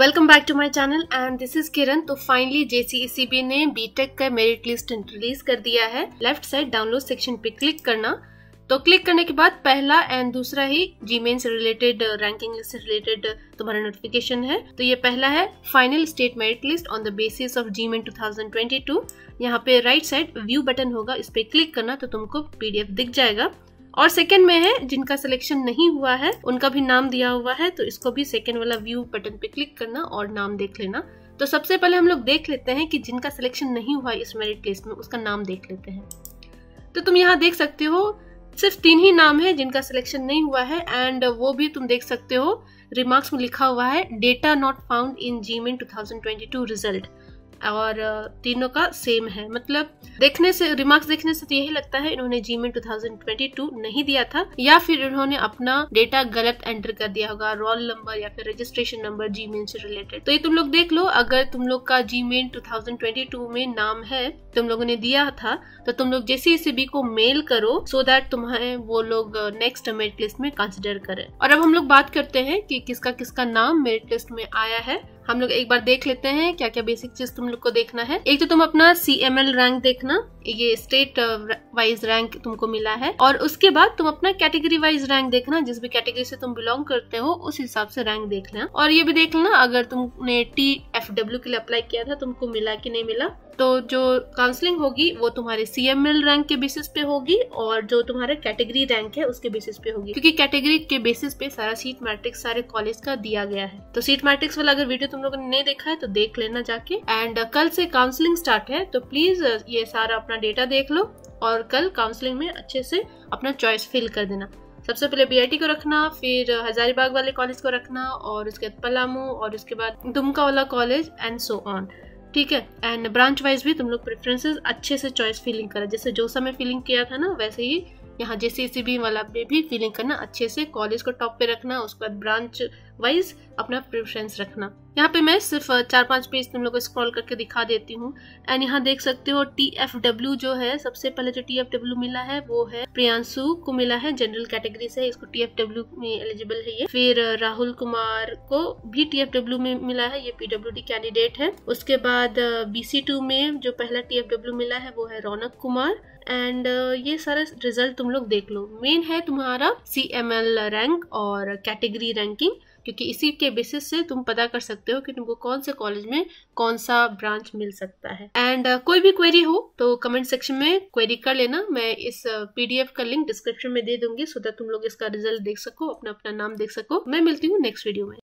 welcome back to my channel and this is Kiran तो finally JCECEB e ने BTech का merit list release कर दिया है लेफ्ट साइड डाउनलोड सेक्शन पे क्लिक करना तो क्लिक करने के बाद पहला एंड दूसरा ही जीमेन से रिलेटेड रैंकिंग लिस्ट से रिलेटेड तुम्हारा नोटिफिकेशन है तो ये पहला है final state merit list on the basis of JEE Main two यहाँ पे राइट साइड व्यू बटन होगा इस पर क्लिक करना तो तुमको पीडीएफ दिख जाएगा और सेकंड में है जिनका सिलेक्शन नहीं हुआ है उनका भी नाम दिया हुआ है तो इसको भी सेकंड वाला व्यू बटन पे क्लिक करना और नाम देख लेना तो सबसे पहले हम लोग देख लेते हैं कि जिनका सिलेक्शन नहीं हुआ इस मेरिट लिस्ट में उसका नाम देख लेते हैं तो तुम यहाँ देख सकते हो सिर्फ तीन ही नाम है जिनका सिलेक्शन नहीं हुआ है एंड वो भी तुम देख सकते हो रिमार्क्स में लिखा हुआ है data not found in JEE Main 2022 result और तीनों का सेम है मतलब देखने से रिमार्क्स देखने से तो यही लगता है इन्होंने जी मेल टू नहीं दिया था या फिर इन्होंने अपना डेटा गलत एंटर कर दिया होगा रोल नंबर या फिर रजिस्ट्रेशन नंबर जी से रिलेटेड तो ये तुम लोग देख लो अगर तुम लोग का जी मेल टू में नाम है तुम लोगों ने दिया था तो तुम लोग जैसे इसे बी को मेल करो सो so दैट वो लोग नेक्स्ट मेरिट लिस्ट में कंसिडर करें और अब हम लोग बात करते हैं कि किसका किसका नाम मेरिट लिस्ट में आया है हम लोग एक बार देख लेते हैं क्या क्या बेसिक चीज तुम लोग को देखना है एक तो तुम अपना सी रैंक देखना ये स्टेट वाइज रैंक तुमको मिला है और उसके बाद तुम अपना कैटेगरी वाइज रैंक देखना जिस भी कैटेगरी से तुम बिलोंग करते हो उस हिसाब से रैंक देख लेना और ये भी देख लेना अगर तुमने टी एफ डब्ल्यू के लिए अप्लाई किया था तुमको मिला कि नहीं मिला तो जो काउंसलिंग होगी वो तुम्हारे सी एम एल रैंक के बेसिस पे होगी और जो तुम्हारे कैटेगरी रैंक है उसके बेसिस पे होगी क्योंकि कैटेगरी के बेसिस पे सारा सीट मैट्रिक्स सारे कॉलेज का दिया गया है तो सीट मैट्रिक्स वाला अगर वीडियो तुम लोगों ने नहीं देखा है तो देख लेना जाके एंड uh, कल से काउंसलिंग स्टार्ट है तो प्लीज uh, ये सारा अपना अपना डेटा देख लो और कल काउंसलिंग में अच्छे से अपना चॉइस फिल कर देना सबसे पहले बी को रखना फिर हजारीबाग वाले कॉलेज को रखना और उसके बाद पलामू और उसके बाद दुमका वाला कॉलेज एंड सो ऑन ठीक है एंड ब्रांच वाइज भी तुम लोग प्रेफरेंसेस अच्छे से चॉइस फिलिंग करा जैसे जो समय फिलिंग किया था ना वैसे ही यहाँ जे सी वाला में भी फिलिंग करना अच्छे से कॉलेज को टॉप पे रखना उसके बाद ब्रांच वाइज अपना प्रेफरेंस रखना यहाँ पे मैं सिर्फ चार पांच पेज तुम लोग को स्क्रॉल करके दिखा देती हूँ एंड यहाँ देख सकते हो टी एफ डब्ल्यू जो है सबसे पहले जो टी एफ डब्ल्यू मिला है वो है प्रियांशु को मिला है जनरल कैटेगरी से इसको टी एफ डब्ल्यू में एलिजिबल है ये फिर राहुल कुमार को भी टी एफ डब्ल्यू में मिला है ये पी डब्ल्यू डी कैंडिडेट है उसके बाद बी सी टू में जो पहला टी एफ डब्ल्यू मिला है वो है रौनक कुमार एंड ये सारा रिजल्ट तुम लोग देख लो मेन है तुम्हारा सी एम एल रैंक और कैटेगरी रैंकिंग क्योंकि इसी के बेसिस से तुम पता कर सकते हो कि तुमको कौन से कॉलेज में कौन सा ब्रांच मिल सकता है एंड uh, कोई भी क्वेरी हो तो कमेंट सेक्शन में क्वेरी कर लेना मैं इस पीडीएफ uh, का लिंक डिस्क्रिप्शन में दे दूंगी सो दैट तुम लोग इसका रिजल्ट देख सको अपना अपना नाम देख सको मैं मिलती हूँ नेक्स्ट वीडियो में